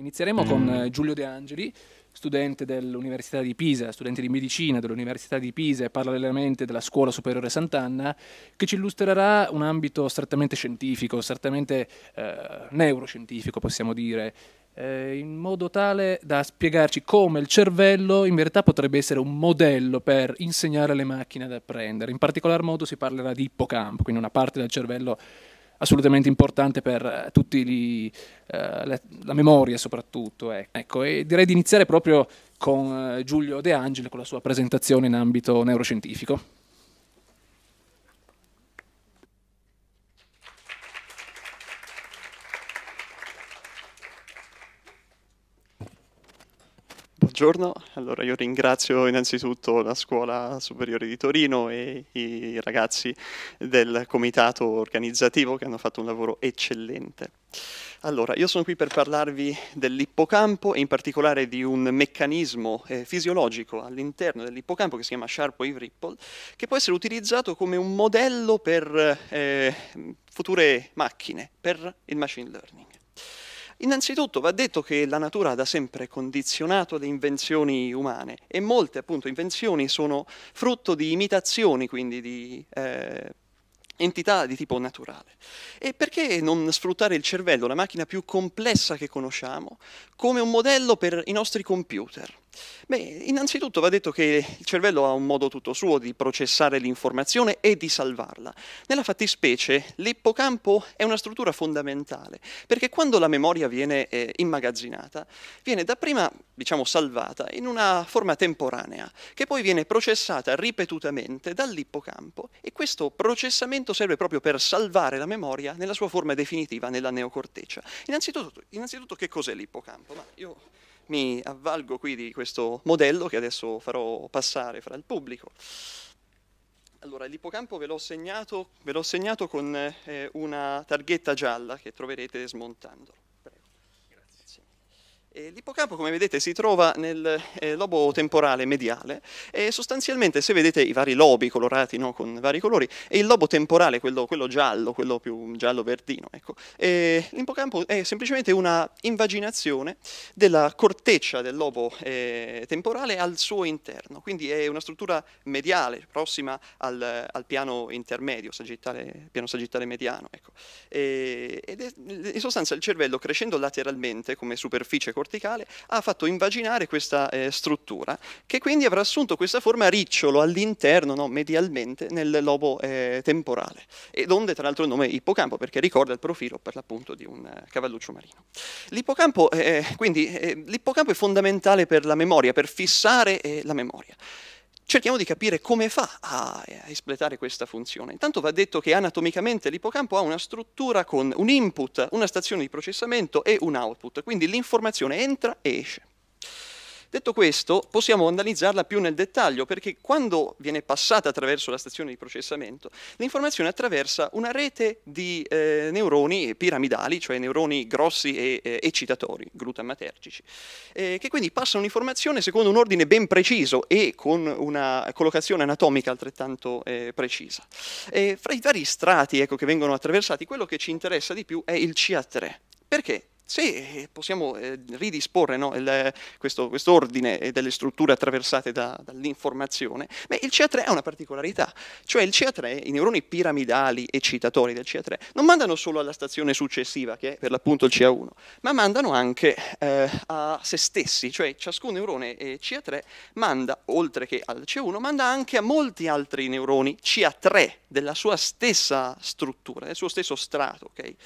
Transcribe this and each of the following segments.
Inizieremo con mm. eh, Giulio De Angeli, studente dell'Università di Pisa, studente di medicina dell'Università di Pisa e parallelamente della Scuola Superiore Sant'Anna, che ci illustrerà un ambito strettamente scientifico, strettamente eh, neuroscientifico possiamo dire, eh, in modo tale da spiegarci come il cervello in verità potrebbe essere un modello per insegnare alle macchine ad apprendere. In particolar modo si parlerà di ippocampo, quindi una parte del cervello assolutamente importante per eh, tutti gli, eh, la, memoria soprattutto. Eh. Ecco, e direi di iniziare proprio con eh, Giulio De Angeli, con la sua presentazione in ambito neuroscientifico. Buongiorno, allora io ringrazio innanzitutto la Scuola Superiore di Torino e i ragazzi del comitato organizzativo che hanno fatto un lavoro eccellente. Allora, io sono qui per parlarvi dell'ippocampo e in particolare di un meccanismo eh, fisiologico all'interno dell'ippocampo che si chiama Sharp-Wave Ripple, che può essere utilizzato come un modello per eh, future macchine, per il machine learning. Innanzitutto va detto che la natura ha da sempre condizionato le invenzioni umane e molte appunto invenzioni sono frutto di imitazioni, quindi di... Eh, entità di tipo naturale. E perché non sfruttare il cervello, la macchina più complessa che conosciamo, come un modello per i nostri computer? Beh, innanzitutto va detto che il cervello ha un modo tutto suo di processare l'informazione e di salvarla. Nella fattispecie, l'ippocampo è una struttura fondamentale, perché quando la memoria viene eh, immagazzinata, viene dapprima, diciamo, salvata in una forma temporanea, che poi viene processata ripetutamente dall'ippocampo e questo processamento serve proprio per salvare la memoria nella sua forma definitiva nella neocorteccia. Innanzitutto, innanzitutto che cos'è l'ippocampo? Ma io mi avvalgo qui di questo modello che adesso farò passare fra il pubblico. Allora, l'ippocampo ve l'ho segnato, segnato, con eh, una targhetta gialla che troverete smontandolo. L'ippocampo, come vedete, si trova nel eh, lobo temporale mediale e sostanzialmente, se vedete i vari lobi colorati no, con vari colori, è il lobo temporale, quello, quello giallo, quello più giallo-verdino. Ecco. L'ippocampo è semplicemente una invaginazione della corteccia del lobo eh, temporale al suo interno, quindi è una struttura mediale, prossima al, al piano intermedio, sagittale, piano sagittale mediano. Ecco. E, ed è, in sostanza il cervello, crescendo lateralmente come superficie corteccia, corticale, ha fatto invaginare questa eh, struttura, che quindi avrà assunto questa forma a ricciolo all'interno, no, medialmente, nel lobo eh, temporale, e donde tra l'altro il nome ippocampo, perché ricorda il profilo per l'appunto di un eh, cavalluccio marino. L'ippocampo, eh, quindi, eh, l'ippocampo è fondamentale per la memoria, per fissare eh, la memoria cerchiamo di capire come fa eh, a, espletare questa funzione. Intanto va detto che anatomicamente l'ipocampo ha una struttura con un input, una stazione di processamento e un output, quindi l'informazione entra e esce. Detto questo, possiamo analizzarla più nel dettaglio, perché quando viene passata attraverso la stazione di processamento, l'informazione attraversa una rete di eh, neuroni piramidali, cioè neuroni grossi e eh, eccitatori, glutamatergici, eh, che quindi passano l'informazione secondo un ordine ben preciso e con una collocazione anatomica altrettanto eh, precisa. E fra i vari strati ecco, che vengono attraversati, quello che ci interessa di più è il CA3. Perché? se eh, possiamo eh, ridisporre no, il, eh, questo, ordine eh, delle strutture attraversate da, dall'informazione, beh, il CA3 ha una particolarità, cioè il CA3, i neuroni piramidali eccitatori del CA3, non mandano solo alla stazione successiva, che è per l'appunto il CA1, ma mandano anche eh, a se stessi, cioè ciascun neurone eh, CA3 manda, oltre che al CA1, manda anche a molti altri neuroni CA3 della sua stessa struttura, del suo stesso strato. Okay?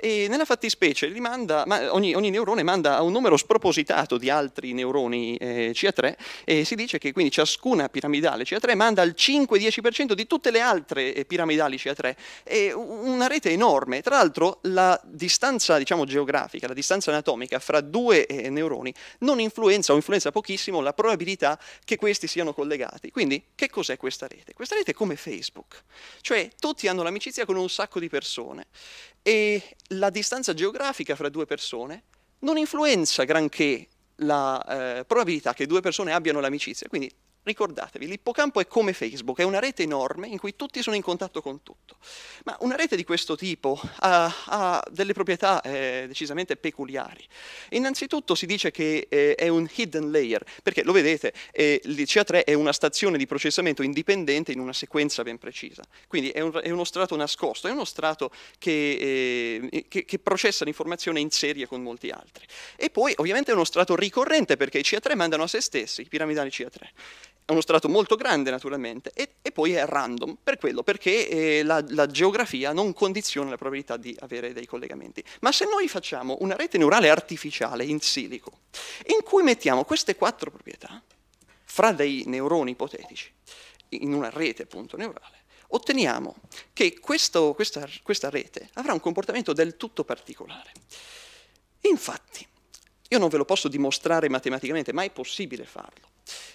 e nella fattispecie manda, ogni, ogni, neurone manda a un numero spropositato di altri neuroni eh, CA3 e si dice che quindi ciascuna piramidale CA3 manda al 5-10% di tutte le altre eh, piramidali CA3. È una rete enorme. Tra l'altro la distanza diciamo, geografica, la distanza anatomica fra due eh, neuroni non influenza o influenza pochissimo la probabilità che questi siano collegati. Quindi che cos'è questa rete? Questa rete è come Facebook, cioè tutti hanno l'amicizia con un sacco di persone e la distanza geografica fra due persone non influenza granché la eh, probabilità che due persone abbiano l'amicizia, quindi Ricordatevi, l'ippocampo è come Facebook, è una rete enorme in cui tutti sono in contatto con tutto. Ma una rete di questo tipo ha, ha delle proprietà eh, decisamente peculiari. Innanzitutto si dice che eh, è un hidden layer, perché lo vedete, eh, l'ICA3 è una stazione di processamento indipendente in una sequenza ben precisa. Quindi è, un, è uno strato nascosto, è uno strato che, eh, che, che processa l'informazione in serie con molti altri. E poi ovviamente è uno strato ricorrente perché i CA3 mandano a se stessi, i piramidali CA3 è uno strato molto grande naturalmente e, e poi è random per quello, perché eh, la, la, geografia non condiziona la probabilità di avere dei collegamenti. Ma se noi facciamo una rete neurale artificiale in silico, in cui mettiamo queste quattro proprietà, fra dei neuroni ipotetici, in una rete appunto neurale, otteniamo che questo, questa, questa rete avrà un comportamento del tutto particolare. Infatti, io non ve lo posso dimostrare matematicamente, ma è possibile farlo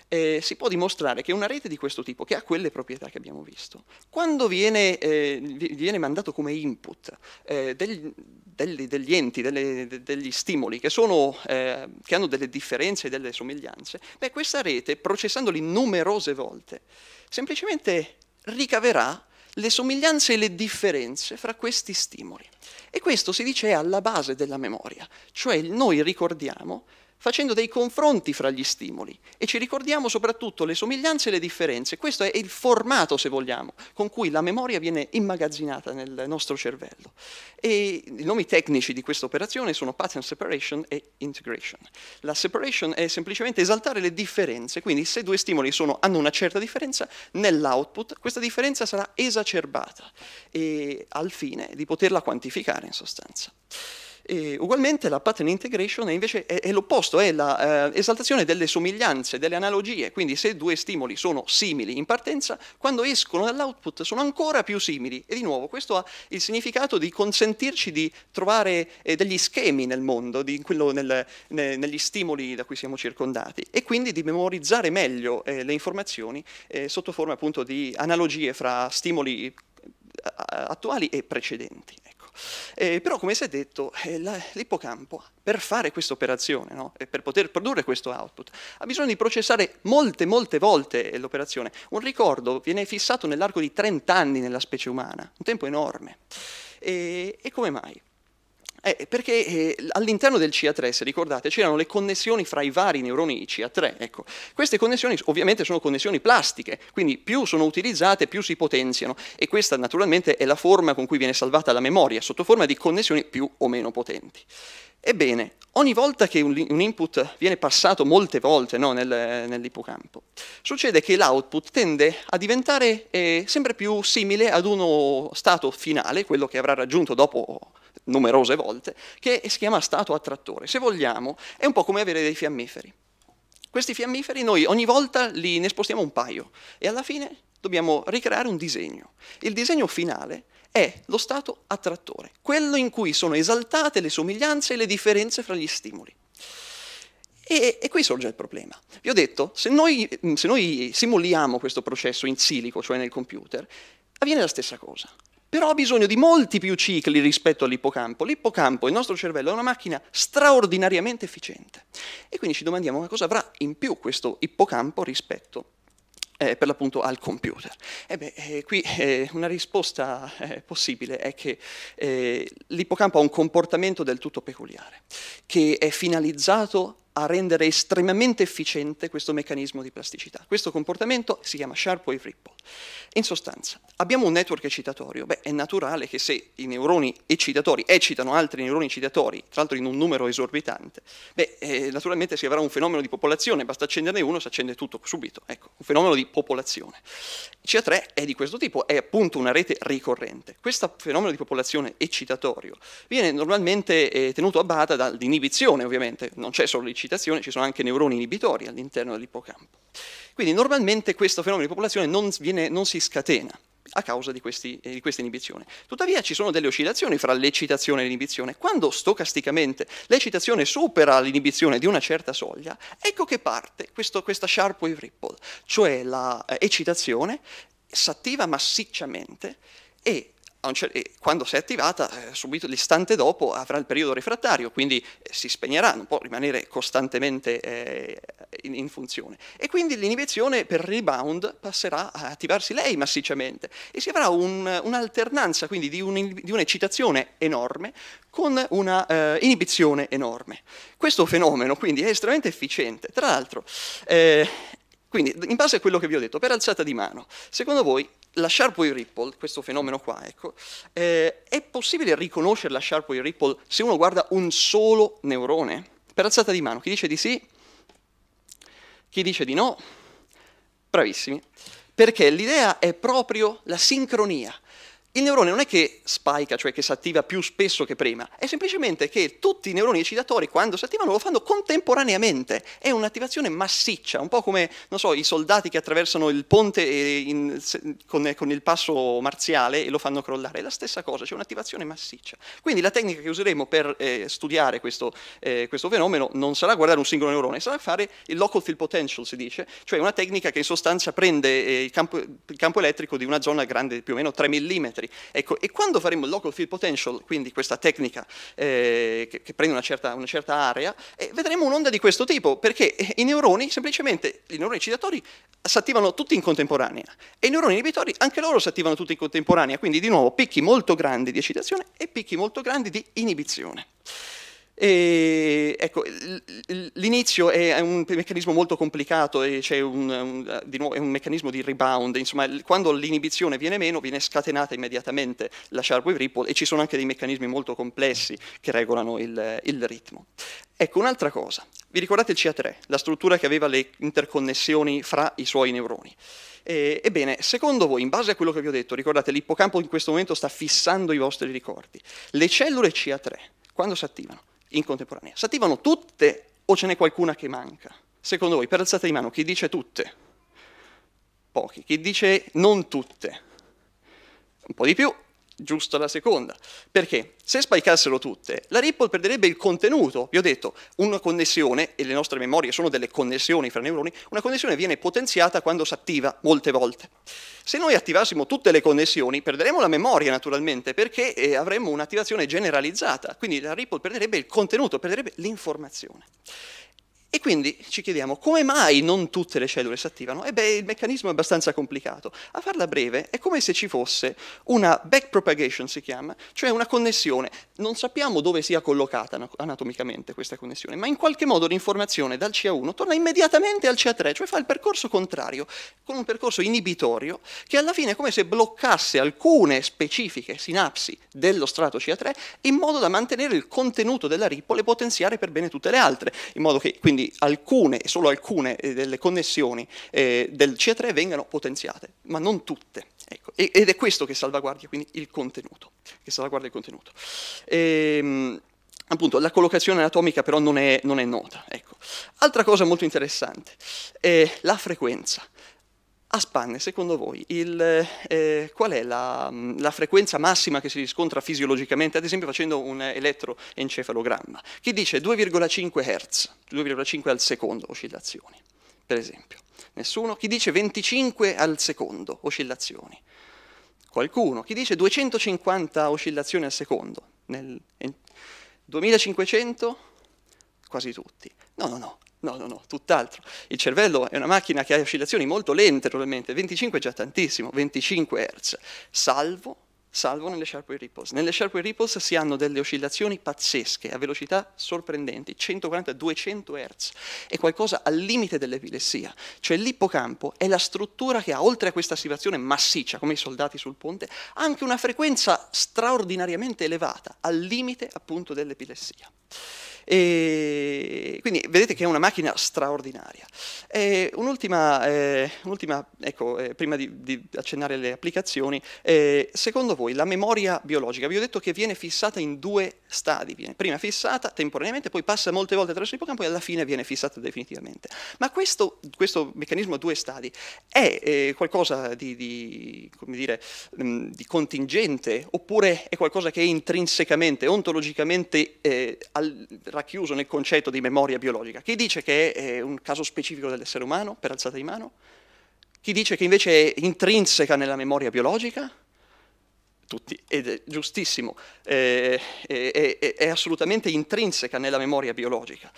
eh, si può dimostrare che una rete di questo tipo, che ha quelle proprietà che abbiamo visto, quando viene, eh, viene mandato come input eh, del, degli, degli, enti, delle, de, degli stimoli che, sono, eh, che, hanno delle differenze e delle somiglianze, beh, questa rete, processandoli numerose volte, semplicemente ricaverà le somiglianze e le differenze fra questi stimoli. E questo si dice è alla base della memoria, cioè noi ricordiamo facendo dei confronti fra gli stimoli e ci ricordiamo soprattutto le somiglianze e le differenze. Questo è il formato, se vogliamo, con cui la memoria viene immagazzinata nel nostro cervello. E i nomi tecnici di questa operazione sono pattern separation e integration. La separation è semplicemente esaltare le differenze, quindi se due stimoli sono, hanno una certa differenza, nell'output questa differenza sarà esacerbata e al fine di poterla quantificare in sostanza. E ugualmente la pattern integration è invece è, è l'opposto, è l'esaltazione eh, delle somiglianze, delle analogie, quindi se due stimoli sono simili in partenza, quando escono dall'output sono ancora più simili. E di nuovo questo ha il significato di consentirci di trovare eh, degli schemi nel mondo, di, nel, ne, negli stimoli da cui siamo circondati e quindi di memorizzare meglio eh, le informazioni eh, sotto forma appunto di analogie fra stimoli eh, attuali e precedenti. Ecco. Eh, però come si è detto, eh, l'ippocampo per fare questa operazione, no? per poter produrre questo output, ha bisogno di processare molte, molte volte l'operazione. Un ricordo viene fissato nell'arco di 30 anni nella specie umana, un tempo enorme. e, e come mai? Eh, perché eh, all'interno del CA3, se ricordate, c'erano le connessioni fra i vari neuroni CA3. Ecco. Queste connessioni ovviamente sono connessioni plastiche, quindi più sono utilizzate più si potenziano e questa naturalmente è la forma con cui viene salvata la memoria, sotto forma di connessioni più o meno potenti. Ebbene, ogni volta che un, input viene passato molte volte no, nel, nell'ippocampo, succede che l'output tende a diventare eh, sempre più simile ad uno stato finale, quello che avrà raggiunto dopo numerose volte, che si chiama stato attrattore. Se vogliamo, è un po' come avere dei fiammiferi. Questi fiammiferi noi ogni volta li ne spostiamo un paio e alla fine dobbiamo ricreare un disegno. Il disegno finale è lo stato attrattore, quello in cui sono esaltate le somiglianze e le differenze fra gli stimoli. E, e qui sorge il problema. Vi ho detto, se noi, se noi simuliamo questo processo in silico, cioè nel computer, avviene la stessa cosa però ha bisogno di molti più cicli rispetto all'ippocampo. L'ippocampo, il nostro cervello, è una macchina straordinariamente efficiente. E quindi ci domandiamo ma cosa avrà in più questo ippocampo rispetto eh, per l'appunto al computer. E beh, eh, qui eh, una risposta eh, possibile è che eh, l'ippocampo ha un comportamento del tutto peculiare, che è finalizzato a rendere estremamente efficiente questo meccanismo di plasticità. Questo comportamento si chiama sharp wave ripple. In sostanza, abbiamo un network eccitatorio. Beh, è naturale che se i neuroni eccitatori eccitano altri neuroni eccitatori, tra l'altro in un numero esorbitante, beh, eh, naturalmente si avrà un fenomeno di popolazione, basta accenderne uno, si accende tutto subito. Ecco, un fenomeno di popolazione. CA3 è di questo tipo, è appunto una rete ricorrente. Questo fenomeno di popolazione eccitatorio viene normalmente eh, tenuto a bada dall'inibizione, ovviamente, non c'è solo l'eccitazione, un'eccitazione, ci sono anche neuroni inibitori all'interno dell'ippocampo. Quindi normalmente questo fenomeno di popolazione non, viene, non si scatena a causa di, questi, eh, di, questa inibizione. Tuttavia ci sono delle oscillazioni fra l'eccitazione e l'inibizione. Quando stocasticamente l'eccitazione supera l'inibizione di una certa soglia, ecco che parte questo, questa sharp wave ripple, cioè l'eccitazione eh, attiva massicciamente e quando si è attivata, eh, subito l'istante dopo avrà il periodo refrattario, quindi eh, si spegnerà, non può rimanere costantemente eh, in, funzione. E quindi l'inibizione per rebound passerà a attivarsi lei massicciamente e si avrà un, un'alternanza quindi di, un, di, un'eccitazione enorme con una eh, inibizione enorme. Questo fenomeno quindi è estremamente efficiente. Tra l'altro, eh, quindi, in base a quello che vi ho detto, per alzata di mano, secondo voi la sharp wave ripple, questo fenomeno qua, ecco, eh, è possibile riconoscere la sharp wave ripple se uno guarda un solo neurone? Per alzata di mano, chi dice di sì? Chi dice di no? Bravissimi. Perché l'idea è proprio la sincronia, il neurone non è che spica, cioè che si attiva più spesso che prima, è semplicemente che tutti i neuroni eccitatori quando si attivano lo fanno contemporaneamente, è un'attivazione massiccia, un po' come, non so, i soldati che attraversano il ponte in, con, con, il passo marziale e lo fanno crollare, è la stessa cosa, c'è un'attivazione massiccia. Quindi la tecnica che useremo per eh, studiare questo, eh, questo, fenomeno non sarà guardare un singolo neurone, sarà fare il local field potential, si dice, cioè una tecnica che in sostanza prende eh, il, campo, il campo elettrico di una zona grande più o meno 3 mm, metri. Ecco, e quando faremo il local field potential, quindi questa tecnica eh, che, che, prende una certa, una certa area, eh, vedremo un'onda di questo tipo, perché eh, i neuroni semplicemente, i neuroni eccitatori si attivano tutti in contemporanea e i neuroni inibitori anche loro si attivano tutti in contemporanea, quindi di nuovo picchi molto grandi di eccitazione e picchi molto grandi di inibizione. E, ecco, l'inizio è un meccanismo molto complicato, e c'è un, un, di nuovo, è un meccanismo di rebound, insomma quando l'inibizione viene meno viene scatenata immediatamente la shockwave ripple e ci sono anche dei meccanismi molto complessi che regolano il, il ritmo. Ecco, un'altra cosa, vi ricordate il CA3, la struttura che aveva le interconnessioni fra i suoi neuroni? E, ebbene, secondo voi, in base a quello che vi ho detto, ricordate l'ippocampo in questo momento sta fissando i vostri ricordi, le cellule CA3 quando si attivano? in contemporanea. Si attivano tutte o ce n'è qualcuna che manca? Secondo voi, per alzata di mano, chi dice tutte? Pochi. Chi dice non tutte? Un po' di più giusto la seconda. Perché se spicassero tutte, la Ripple perderebbe il contenuto. Vi ho detto, una connessione, e le nostre memorie sono delle connessioni fra neuroni, una connessione viene potenziata quando si attiva molte volte. Se noi attivassimo tutte le connessioni, perderemmo la memoria naturalmente, perché eh, avremmo un'attivazione generalizzata, quindi la Ripple perderebbe il contenuto, perderebbe l'informazione. E quindi ci chiediamo come mai non tutte le cellule si attivano? E beh, il meccanismo è abbastanza complicato. A farla breve, è come se ci fosse una backpropagation, si chiama, cioè una connessione. Non sappiamo dove sia collocata anatomicamente questa connessione, ma in qualche modo l'informazione dal CA1 torna immediatamente al CA3, cioè fa il percorso contrario, con un percorso inibitorio, che alla fine è come se bloccasse alcune specifiche sinapsi dello strato CA3 in modo da mantenere il contenuto della ripple e potenziare per bene tutte le altre, in modo che quindi alcune e solo alcune eh, delle connessioni eh, del C3 vengano potenziate, ma non tutte. Ecco. ed è questo che salvaguardia quindi il contenuto. Salvaguardia il contenuto. E, ehm, appunto, la collocazione anatomica però non è, non è nota. Ecco. Altra cosa molto interessante è eh, la frequenza. A spanne, secondo voi, il, eh, qual è la, mm, la, frequenza massima che si riscontra fisiologicamente, ad esempio facendo un elettroencefalogramma, che dice 2,5 Hz, 2,5 al secondo oscillazioni, per esempio. Nessuno? Chi dice 25 al secondo oscillazioni? Qualcuno? Chi dice 250 oscillazioni al secondo? Nel 2500? Quasi tutti. No, no, no. No, no, no, tutt'altro. Il cervello è una macchina che ha oscillazioni molto lente, probabilmente, 25 è già tantissimo, 25 Hz, salvo, salvo nelle Sharpway Ripples. Nelle Sharpway Ripples si hanno delle oscillazioni pazzesche, a velocità sorprendenti, 140-200 Hz, è qualcosa al limite dell'epilessia. Cioè l'ippocampo è la struttura che ha, oltre a questa attivazione massiccia, come i soldati sul ponte, anche una frequenza straordinariamente elevata, al limite appunto dell'epilessia. E quindi vedete che è una macchina straordinaria. un'ultima, eh, un ecco, eh, prima di, di, accennare alle applicazioni, eh, secondo voi la memoria biologica, vi ho detto che viene fissata in due stadi, viene prima fissata temporaneamente, poi passa molte volte attraverso l'ippocampo e alla fine viene fissata definitivamente. Ma questo, questo meccanismo a due stadi è eh, qualcosa di, di, dire, mm, di, contingente oppure è qualcosa che è intrinsecamente, ontologicamente eh, al, racchiuso nel concetto di memoria biologica? Chi dice che è un caso specifico dell'essere umano, per alzata di mano? Chi dice che invece è intrinseca nella memoria biologica? Tutti, ed è giustissimo, eh, è, è, è, è assolutamente intrinseca nella memoria biologica.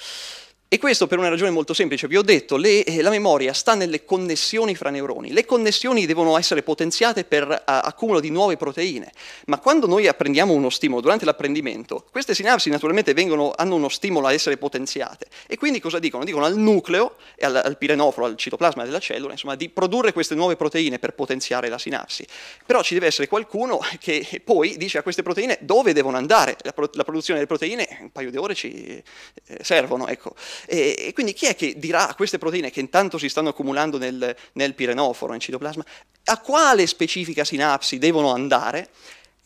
E questo per una ragione molto semplice, vi ho detto, le, eh, la memoria sta nelle connessioni fra neuroni, le connessioni devono essere potenziate per a, eh, accumulo di nuove proteine, ma quando noi apprendiamo uno stimolo durante l'apprendimento, queste sinapsi naturalmente vengono, hanno uno stimolo a essere potenziate e quindi cosa dicono? Dicono al nucleo, al, al pirenoforo, al citoplasma della cellula, insomma, di produrre queste nuove proteine per potenziare la sinapsi, però ci deve essere qualcuno che poi dice a queste proteine dove devono andare, la, pro, la produzione delle proteine un paio di ore ci eh, servono, ecco. E, e, quindi chi è che dirà a queste proteine che intanto si stanno accumulando nel, nel pirenoforo, nel citoplasma, a quale specifica sinapsi devono andare?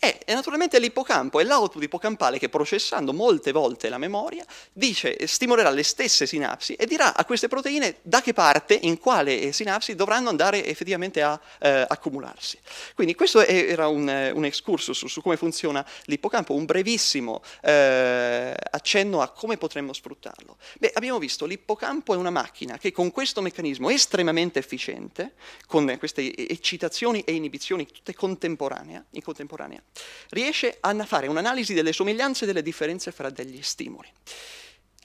E naturalmente l'ippocampo, è l'output ipocampale che processando molte volte la memoria dice, eh, stimolerà le stesse sinapsi e dirà a queste proteine da che parte, in quale eh, sinapsi dovranno andare effettivamente a eh, accumularsi. Quindi questo è, era un, eh, un excursus su, su, come funziona l'ippocampo, un brevissimo eh, accenno a come potremmo sfruttarlo. Beh, abbiamo visto, l'ippocampo è una macchina che con questo meccanismo estremamente efficiente, con queste eccitazioni e inibizioni tutte in contemporanea riesce a fare un'analisi delle somiglianze e delle differenze fra degli stimoli.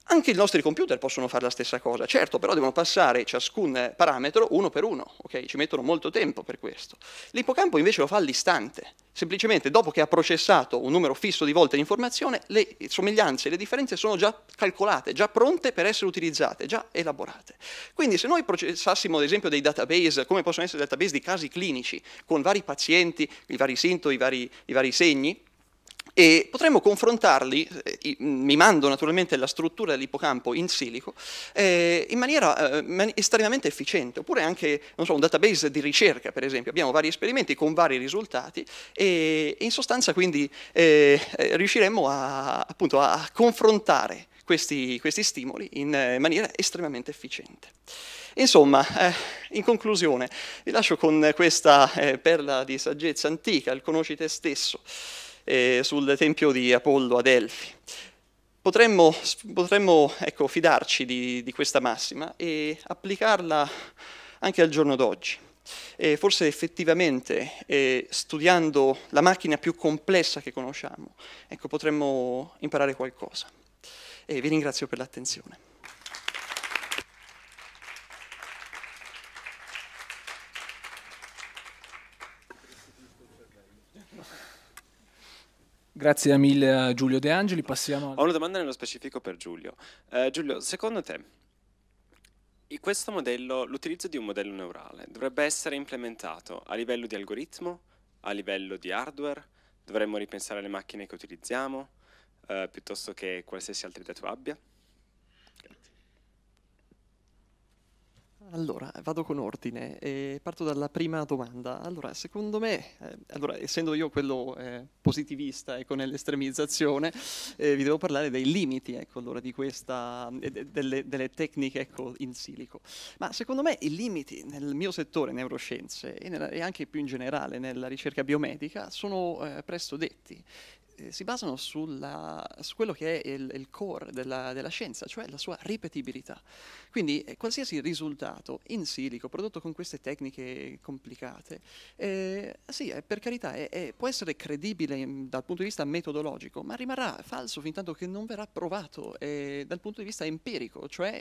Anche i nostri computer possono fare la stessa cosa, certo, però devono passare ciascun parametro uno per uno, okay? ci mettono molto tempo per questo. L'ippocampo invece lo fa all'istante, semplicemente dopo che ha processato un numero fisso di volte l'informazione, le somiglianze e le differenze sono già calcolate, già pronte per essere utilizzate, già elaborate. Quindi se noi processassimo ad esempio dei database, come possono essere database di casi clinici, con vari pazienti, i vari sintomi, i vari, i vari segni, e potremmo confrontarli, eh, mimando naturalmente la struttura dell'ippocampo in silico, eh, in maniera eh, estremamente efficiente, oppure anche non so, un database di ricerca, per esempio, abbiamo vari esperimenti con vari risultati e, in sostanza quindi eh, eh riusciremmo a, appunto, a confrontare questi, questi, stimoli in eh, maniera estremamente efficiente. Insomma, eh, in conclusione, vi lascio con questa eh, perla di saggezza antica, il conosci te stesso eh, sul tempio di Apollo a Delfi. Potremmo, potremmo ecco, fidarci di, di questa massima e applicarla anche al giorno d'oggi. E forse effettivamente eh, studiando la macchina più complessa che conosciamo, ecco, potremmo imparare qualcosa. E vi ringrazio per l'attenzione. Grazie mille a Giulio De Angeli, passiamo... Ho una domanda nello specifico per Giulio. Eh, Giulio, secondo te modello, l'utilizzo di un modello neurale dovrebbe essere implementato a livello di algoritmo, a livello di hardware? Dovremmo ripensare alle macchine che utilizziamo, eh, piuttosto che qualsiasi altri dati tu abbia? Allora, vado con ordine e parto dalla prima domanda. Allora, secondo me, eh, allora, essendo io quello eh, positivista ecco, nell'estremizzazione, eh, vi devo parlare dei limiti ecco, allora, di questa, eh, delle, delle, tecniche ecco, in silico. Ma secondo me i limiti nel mio settore neuroscienze e, nella, e anche più in generale nella ricerca biomedica sono eh, presto detti. Eh, si basano sulla, su quello che è il, il core della, della, scienza, cioè la sua ripetibilità. Quindi eh, qualsiasi risultato in silico prodotto con queste tecniche complicate, eh, sì, eh, per carità, può essere credibile mm, dal punto di vista metodologico, ma rimarrà falso fin tanto che non verrà provato eh, dal punto di vista empirico, cioè,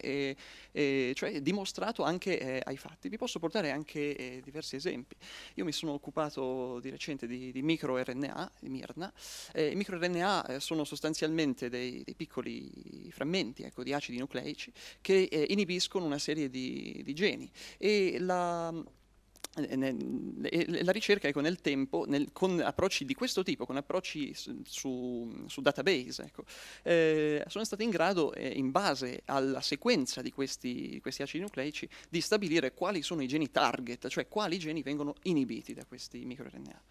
eh, cioè dimostrato anche ai fatti. Vi posso portare anche diversi esempi. Io mi sono occupato di recente di, di microRNA, di Mirna, eh, eh, i microRNA eh, sono sostanzialmente dei, dei piccoli frammenti ecco, di acidi nucleici che eh, inibiscono una serie di, di geni e la, eh, la ricerca ecco, nel tempo, nel, con approcci di questo tipo, con approcci su, su database, ecco, eh, sono stati in grado, eh, in base alla sequenza di questi, questi, acidi nucleici, di stabilire quali sono i geni target, cioè quali geni vengono inibiti da questi microRNA.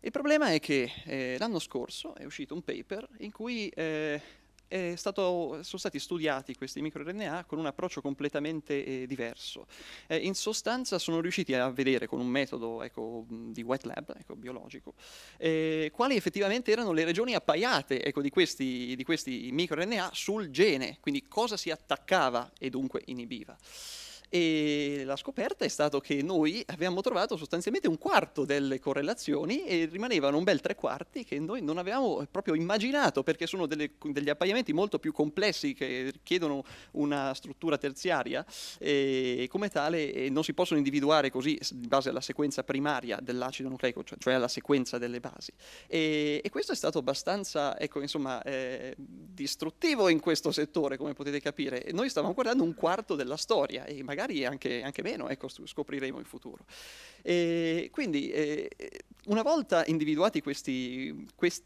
Il problema è che eh, l'anno scorso è uscito un paper in cui eh, stato, sono stati studiati questi microRNA con un approccio completamente eh, diverso. Eh, in sostanza sono riusciti a vedere con un metodo ecco, di wet lab, ecco, biologico, eh, quali effettivamente erano le regioni appaiate ecco, di, questi, di questi microRNA sul gene, quindi cosa si attaccava e dunque inibiva e la scoperta è stata che noi abbiamo trovato sostanzialmente un quarto delle correlazioni e rimanevano un bel tre quarti che noi non avevamo eh, proprio immaginato perché sono delle, degli appaiamenti molto più complessi che richiedono una struttura terziaria e come tale non si possono individuare così in base alla sequenza primaria dell'acido nucleico, cioè, cioè alla sequenza delle basi. E, e questo è stato abbastanza, ecco, insomma, eh, distruttivo in questo settore, come potete capire. Noi stavamo guardando un quarto della storia e magari magari anche, anche meno, ecco, scopriremo in futuro. E quindi eh, una volta individuati questi, questi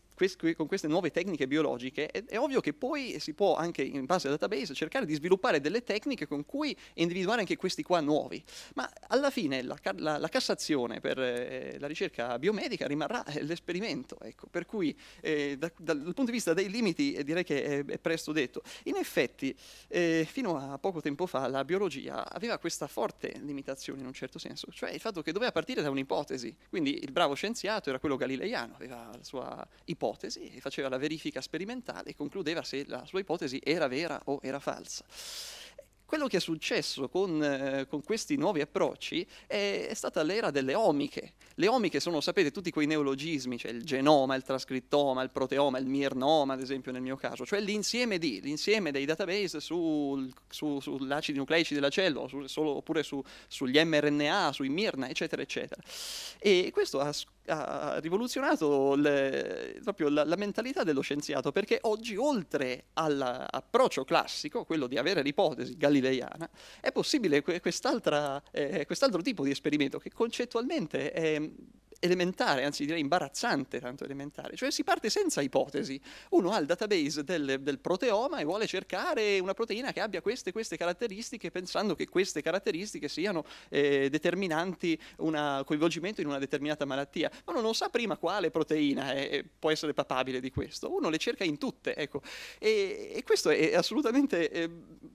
con queste nuove tecniche biologiche, è, è, ovvio che poi si può anche in base al database cercare di sviluppare delle tecniche con cui individuare anche questi qua nuovi. Ma alla fine la, la, la Cassazione per eh, la ricerca biomedica rimarrà eh, l'esperimento, ecco. per cui eh, da, dal, punto di vista dei limiti eh, direi che è, è, presto detto. In effetti, eh, fino a poco tempo fa la biologia aveva questa forte limitazione in un certo senso, cioè il fatto che doveva partire da un'ipotesi, quindi il bravo scienziato era quello galileiano, aveva la sua ipotesi ipotesi e faceva la verifica sperimentale e concludeva se la sua ipotesi era vera o era falsa. Quello che è successo con, eh, con questi nuovi approcci è, è, stata l'era delle omiche. Le omiche sono, sapete, tutti quei neologismi, cioè il genoma, il trascrittoma, il proteoma, il mirnoma, ad esempio nel mio caso, cioè l'insieme, di, l'insieme dei database sul, su, sugli acidi nucleici della cellula, su, solo, oppure su, sugli mRNA, sui mirna, eccetera, eccetera. E questo ha scoperto ha rivoluzionato le, proprio la, la, mentalità dello scienziato perché oggi oltre all'approccio classico, quello di avere l'ipotesi galileiana, è possibile eh, quest'altro eh, quest tipo di esperimento che concettualmente è elementare, anzi direi imbarazzante tanto elementare, cioè si parte senza ipotesi, uno ha il database del, del, proteoma e vuole cercare una proteina che abbia queste queste caratteristiche pensando che queste caratteristiche siano eh, determinanti un coinvolgimento in una determinata malattia, ma uno non sa prima quale proteina è, può essere papabile di questo, uno le cerca in tutte, ecco, e, e questo è assolutamente eh,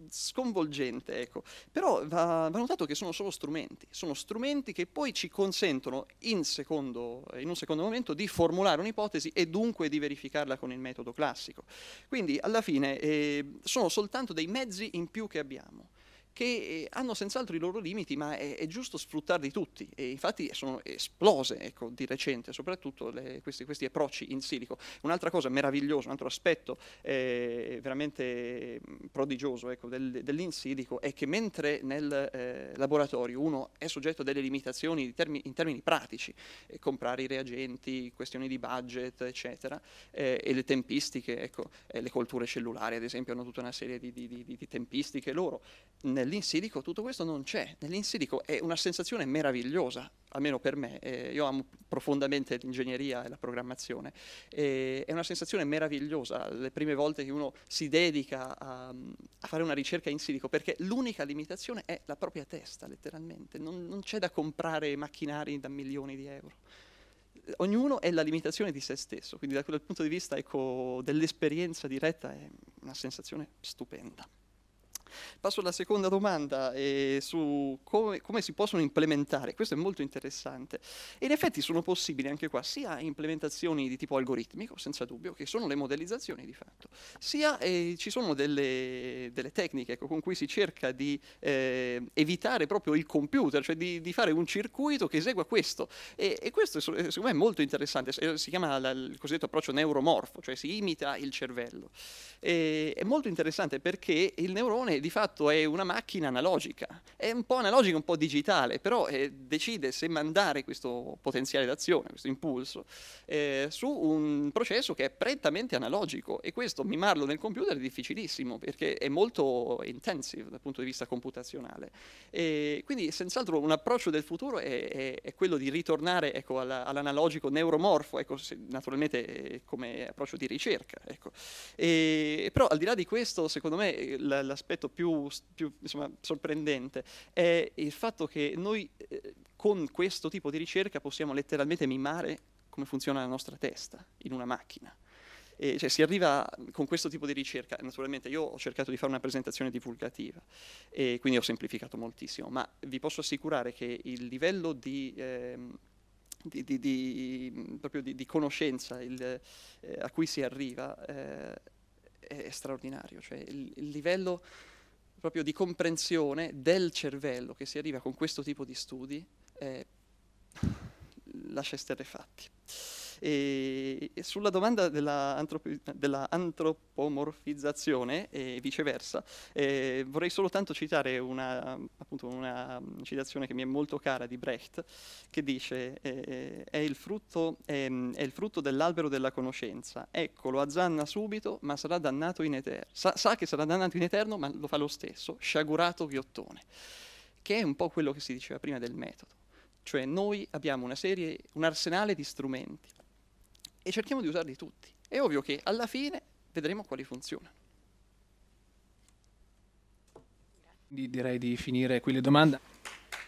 sconvolgente, ecco, però va, va notato che sono solo strumenti, sono strumenti che poi ci consentono in secondo secondo, eh, in un secondo momento di formulare un'ipotesi e dunque di verificarla con il metodo classico. Quindi alla fine eh, sono soltanto dei mezzi in più che abbiamo che eh, hanno senz'altro i loro limiti, ma è, è giusto sfruttarli tutti. E infatti eh, sono esplose ecco, di recente, soprattutto le, questi, questi, approcci in silico. Un'altra cosa meravigliosa, un altro aspetto eh, veramente mm, prodigioso ecco, del, dell'insilico è che mentre nel eh, laboratorio uno è soggetto a delle limitazioni termi, in termini pratici, eh, comprare i reagenti, questioni di budget, eccetera, eh, e le tempistiche, ecco, le colture cellulari ad esempio hanno tutta una serie di, di, di, di tempistiche loro. Nel nell'insilico tutto questo non c'è, nell'insilico è una sensazione meravigliosa, almeno per me, eh, io amo profondamente l'ingegneria e la programmazione, eh, è una sensazione meravigliosa le prime volte che uno si dedica a, a, fare una ricerca in silico, perché l'unica limitazione è la propria testa, letteralmente, non, non c'è da comprare macchinari da milioni di euro ognuno è la limitazione di se stesso, quindi da quel punto di vista ecco, dell'esperienza diretta è una sensazione stupenda. Passo alla seconda domanda eh, su come, come, si possono implementare, questo è molto interessante. E in effetti sono possibili anche qua sia implementazioni di tipo algoritmico, senza dubbio, che sono le modellizzazioni di fatto, sia eh, ci sono delle, delle tecniche ecco, con cui si cerca di eh, evitare proprio il computer, cioè di, di, fare un circuito che esegua questo. E, e questo è, secondo me è molto interessante, eh, si chiama la, il cosiddetto approccio neuromorfo, cioè si imita il cervello. E, è molto interessante perché il neurone di fatto è una macchina analogica, è un po' analogica, un po' digitale, però eh, decide se mandare questo potenziale d'azione, questo impulso, eh, su un processo che è prettamente analogico e questo mimarlo nel computer è difficilissimo perché è molto intensive dal punto di vista computazionale. E quindi senz'altro un approccio del futuro è, è, è quello di ritornare ecco, alla, all'analogico neuromorfo, ecco, se, naturalmente eh, come approccio di ricerca. Ecco. E, però al di là di questo, secondo me l'aspetto l'aspetto più, più insomma, sorprendente è il fatto che noi eh, con questo tipo di ricerca possiamo letteralmente mimare come funziona la nostra testa in una macchina. E, cioè, si arriva con questo tipo di ricerca, naturalmente io ho cercato di fare una presentazione divulgativa e quindi ho semplificato moltissimo, ma vi posso assicurare che il livello di... Ehm, di, di, di, proprio di, conoscenza il, eh, a cui si arriva eh, è straordinario, cioè il, il livello proprio di comprensione del cervello che si arriva con questo tipo di studi eh, lascia esterrefatti. fatti. E, sulla domanda dell'antropomorfizzazione della e viceversa, eh, vorrei solo tanto citare una, appunto una citazione che mi è molto cara di Brecht, che dice eh, eh è il frutto, ehm, è, frutto dell'albero della conoscenza, ecco lo azzanna subito ma sarà dannato in eterno, sa, sa che sarà dannato in eterno ma lo fa lo stesso, sciagurato ghiottone, che è un po' quello che si diceva prima del metodo, cioè noi abbiamo una serie, un arsenale di strumenti e cerchiamo di usarli tutti. È ovvio che alla fine vedremo quali funzionano. Quindi direi di finire qui le domande.